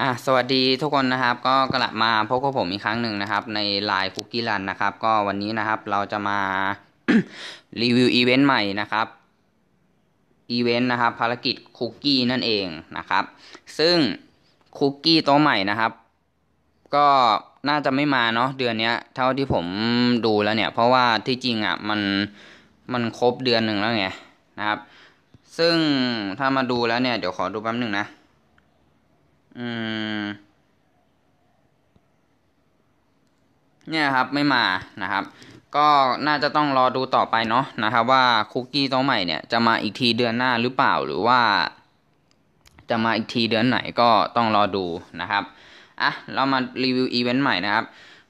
อ่ะสวัสดีทุกคนนะครับ ก็กลับมาพบกับผมอีกครั้งหนึ่งนะครับในไลน์คุกกี้รันนะครับก็วันนี้นะครับ เราจะมารีวิวอีเวนต์ใหม่นะครับอีเวนต์นะครับ ภารกิจคุกกี้นั่นเองนะครับ ซึ่งคุกกี้ตัวใหม่นะครับ ก็น่าจะไม่มาเนาะเดือนนี้เท่าที่ผมดูแล้วเนี่ย เพราะว่าที่จริงอะ่ะมันมันครบเดือนหนึ่งแล้วไงนะครับ ซึ่งถ้ามาดูแล้วเนี่ยเดี๋ยวขอดูแป๊บหนึ่งนะเนี่ยครับไม่มานะครับ ก็น่าจะต้องรอดูต่อไปเนาะนะครับ ว่าคุกกี้ตัวใหม่เนี่ย จะมาอีกทีเดือนหน้าหรือเปล่า หรือว่า จะมาอีกทีเดือนไหนก็ต้องรอดูนะครับอ่ะเรามารีวิวอีเวนต์ใหม่นะครับ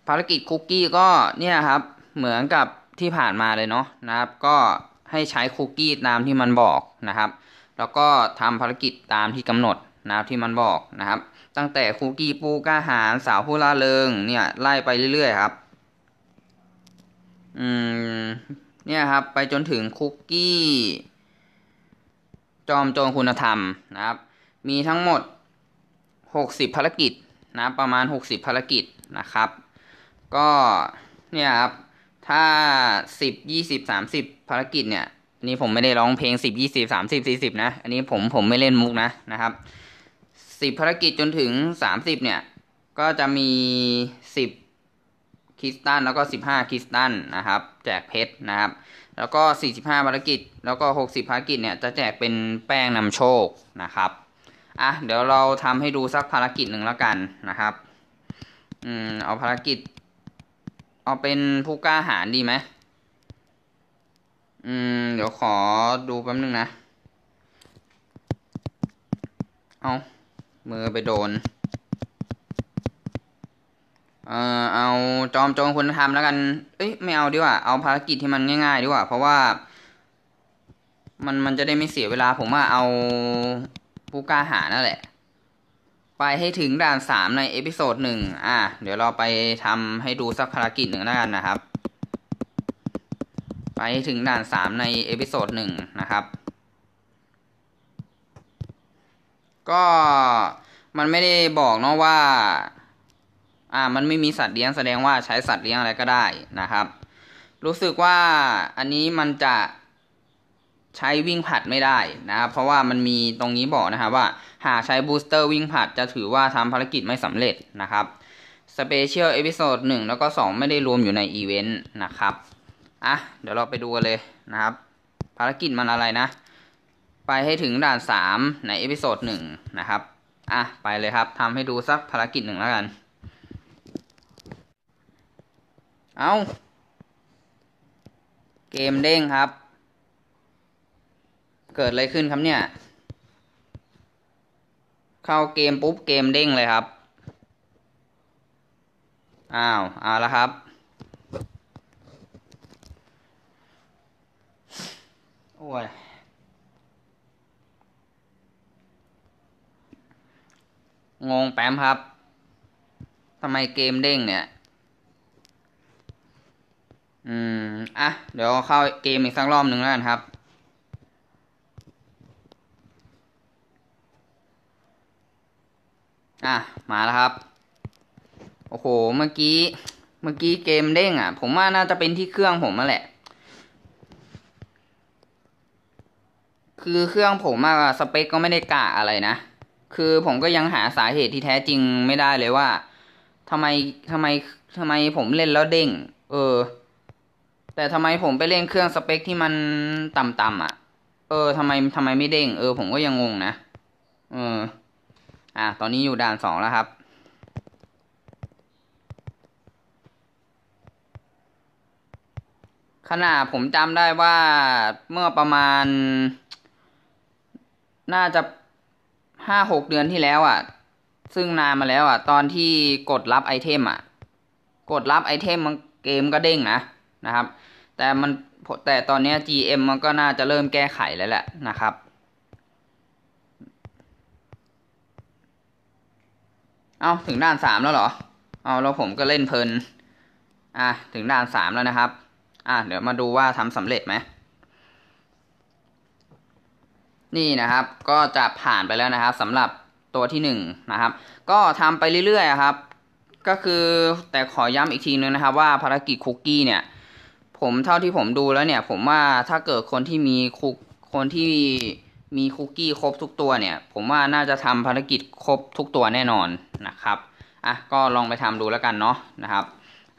ภารกิจคุกกี้ก็เนี่ยครับเหมือนกับที่ผ่านมาเลยเนาะนะครับ ก็ให้ใช้คุกกี้ตามที่มันบอกนะครับ แล้วก็ทำภารกิจตามที่กำหนดนะครับที่มันบอกนะครับ ตั้งแต่คุกกี้ปูกาหารสาวผู้ล่าเริง เนี่ยไล่ไปเรื่อยๆครับ อืม เนี่ยครับ ไปจนถึงคุกกี้ จอมโจรคุณธรรมนะครับ มีทั้งหมดหกสิบภารกิจนะ ประมาณหกสิบภารกิจนะครับ ก็เนี่ยครับถ้าสิบยี่สิบสามสิบภารกิจเนี่ยนี่ผมไม่ได้ร้องเพลงสิบยี่สิบสามสิบสี่สิบนะ อันนี้ผมผมไม่เล่นมุกนะนะครับสิบภารกิจจนถึงสามสิบเนี่ย ก็จะมีสิบคิสตันแล้วก็สิบห้าคิสตันนะครับ แจกเพชรนะครับ แล้วก็สี่สิบห้าภารกิจ แล้วก็หกสิบภารกิจ เนี่ยจะแจกเป็นแป้งนำโชคนะครับ อ่ะเดี๋ยวเราทำให้ดูสักภารกิจหนึ่งแล้วกันนะครับ อืม เอาภารกิจ เอาเป็นผู้กล้าหาญดีไหมอืม เดี๋ยวขอดูแป๊บนึงนะเอามือไปโดน เอ่อเอาจอมโจงคุณธรรมแล้วกันเอ้ย ไม่เอาดีกว่า เอาภารกิจที่มันง่ายๆดีกว่า เพราะว่า มันมันจะได้ไม่เสียเวลาผมว่าเอาผู้กล้าหานั่นแหละ ไปให้ถึงด่านสามในเอพิโซดหนึ่ง อ่ะ เดี๋ยวเราไปทำให้ดูสักภารกิจหนึ่งแล้วกันนะครับ ไปถึงด่านสามในเอพิโซดหนึ่งนะครับก็มันไม่ได้บอกเนาะว่าอ่า มันไม่มีสัตว์เลี้ยงแสดงว่าใช้สัตว์เลี้ยงอะไรก็ได้นะครับ รู้สึกว่าอันนี้มันจะใช้วิ่งผัดไม่ได้นะครับ เพราะว่ามันมีตรงนี้บอกนะครับ ว่า หากใช้บูสเตอร์วิ่งผัด จะถือว่าทำภารกิจไม่สำเร็จนะครับสเปเชียลเอพิโซดหนึ่งแล้วก็สองไม่ได้รวมอยู่ในอีเวนต์นะครับอ่ะเดี๋ยวเราไปดูกันเลยนะครับ ภารกิจมันอะไรนะไปให้ถึงด่านสามในเอพิโซดหนึ่งนะครับ อ่ะไปเลยครับทำให้ดูสักภารกิจหนึ่งแล้วกัน เอาเกมเด้งครับ เกิดอะไรขึ้นครับเนี่ย เข้าเกมปุ๊บ เกมเด้งเลยครับ อ้าวเอาละครับ โอ้ยงง แปมครับทำไมเกมเด้ง เนี่ย อืม อ่ะ เดี๋ยวเข้าเกมอีก สัก รอบหนึ่งแล้ว กัน ครับ อ่ะ มาแล้วครับ โอ้โห เมื่อกี้ เมื่อกี้เกมเด้งอ่ะ ผมว่าน่าจะเป็นที่เครื่องผมมาแหละ คือเครื่องผมอะสเปค ก็ไม่ได้กะอะไรนะคือผมก็ยังหาสาเหตุที่แท้จริงไม่ได้เลยว่า ทำไมทำไมทำไมผมเล่นแล้วเด้ง เออ แต่ทำไมผมไปเล่นเครื่องสเปคที่มันต่ำๆอ่ะ เออ ทำไม ทำไมไม่เด้ง เออผมก็ยังงงนะ เออ อ่ะตอนนี้อยู่ด่านสองแล้วครับ ขนาดผมจำได้ว่าเมื่อประมาณน่าจะห้าหกเดือนที่แล้วอ่ะ ซึ่งนานมาแล้วอ่ะ ตอนที่กดรับไอเทมอ่ะกดรับไอเทมมันเกมก็เด้งนะนะครับ แต่มันแต่ตอนนี้ GM มันก็น่าจะเริ่มแก้ไขแล้วแหละนะครับ เอาถึงด่านสามแล้วเหรอ เอาแล้วผมก็เล่นเพลิน อ่ะถึงด่านสามแล้วนะครับ อ่ะเดี๋ยวมาดูว่าทำสำเร็จไหมนี่นะครับก็จะผ่านไปแล้วนะครับสำหรับตัวที่1นนะครับก็ทำไปเรื่อยๆครับ ก็คือแต่ขอย้ำอีกทีนึงนะครับว่าภารกิจคุกกี้เนี่ย ผมเท่าที่ผมดูแล้วเนี่ย ผมว่าถ้าเกิดคนที่มีคุกคนที่มีคุกกี้ครบทุกตัวเนี่ย ผมว่าน่าจะทำภารกิจครบทุกตัวแน่นอนนะครับอ่ะก็ลองไปทำดูแล้วกันเนาะนะครับ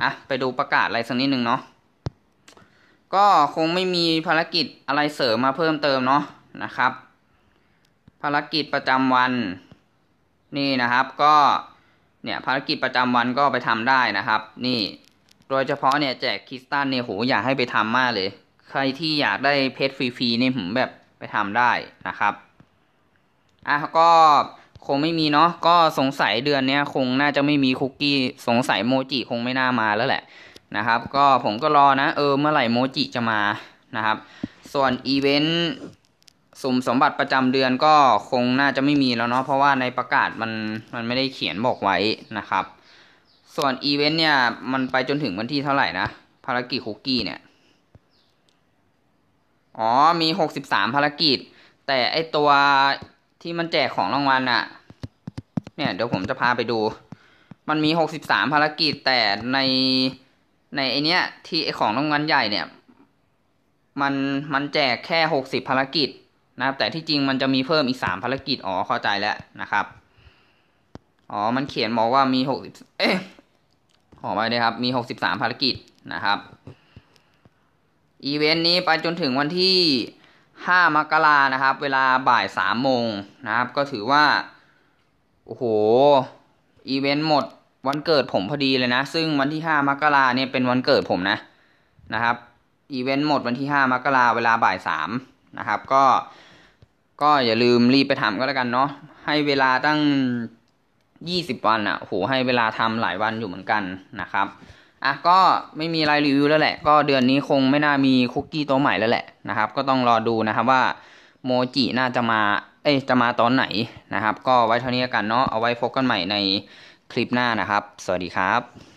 อ่ะไปดูประกาศอะไรสักนิดนึงเนาะก็คงไม่มีภารกิจอะไรเสริมมาเพิ่มเติมเนาะนะครับภารกิจประจำวัน นี่นะครับ ก็ เนี่ยภารกิจประจำวันก็ไปทำได้นะครับ นี่ โดยเฉพาะเนี่ยแจกคริสตัลเนี่ยโหอยากให้ไปทำมากเลย ใครที่อยากได้เพชรฟรีๆนี่ผมแบบไปทำได้นะครับ อ่ะก็คงไม่มีเนาะก็สงสัยเดือนเนี้ย คงน่าจะไม่มีคุกกี้สงสัยโมจิคงไม่น่ามาแล้วแหละ นะครับ ก็ผมก็รอนะ เออเมื่อไหร่โมจิจะมานะครับ ส่วนอีเวนต์สุ่มสมบัติประจำเดือนก็คงน่าจะไม่มีแล้วเนาะเพราะว่าในประกาศมันมันไม่ได้เขียนบอกไว้นะครับ ส่วนอีเวนต์เนี่ย มันไปจนถึงวันที่เท่าไหร่นะภารกิจคุกกี้เนี่ย อ๋อ มีหกสิบสามภารกิจ แต่ไอตัวที่มันแจกของรางวัลอะเนี่ยเดี๋ยวผมจะพาไปดู มันมีหกสิบสามภารกิจ แต่ในในไอเนี้ย ที่ไอของรางวัลใหญ่เนี่ย มันมันแจกแค่หกสิบภารกิจนะครับแต่ที่จริงมันจะมีเพิ่มอีกสามภารกิจอ๋อเข้าใจแล้วนะครับอ๋อมันเขียนบอกว่ามีหกสิบเอ๊ะขอไปเลยครับ มีหกสิบสามภารกิจนะครับ อีเวนต์นี้ไปจนถึงวันที่ห้ามกรานะครับ เวลาบ่ายสามโมงนะครับ ก็ถือว่าโอ้โหอีเวนต์หมดวันเกิดผมพอดีเลยนะ ซึ่งวันที่ห้ามกราเนี่ยเป็นวันเกิดผมนะ นะครับ อีเวนต์หมดวันที่ห้ามกราเวลาบ่ายสามนะครับก็ก็อย่าลืมรีบไปทำก็แล้วกันเนาะให้เวลาตั้งยี่สิบวันอะ่ะโหให้เวลาทำหลายวันอยู่เหมือนกันนะครับ อ่ะก็ไม่มีรายรีวิวแล้วแหละก็เดือนนี้คงไม่น่ามีคุกกี้ตัวใหม่แล้วแหละนะครับ ก็ต้องรอดูนะครับว่าโมจิน่าจะมา เอ้จะมาตอนไหนนะครับ ก็ไว้เท่านี้กันเนาะเอาไว้พบกันใหม่ในคลิปหน้านะครับ สวัสดีครับ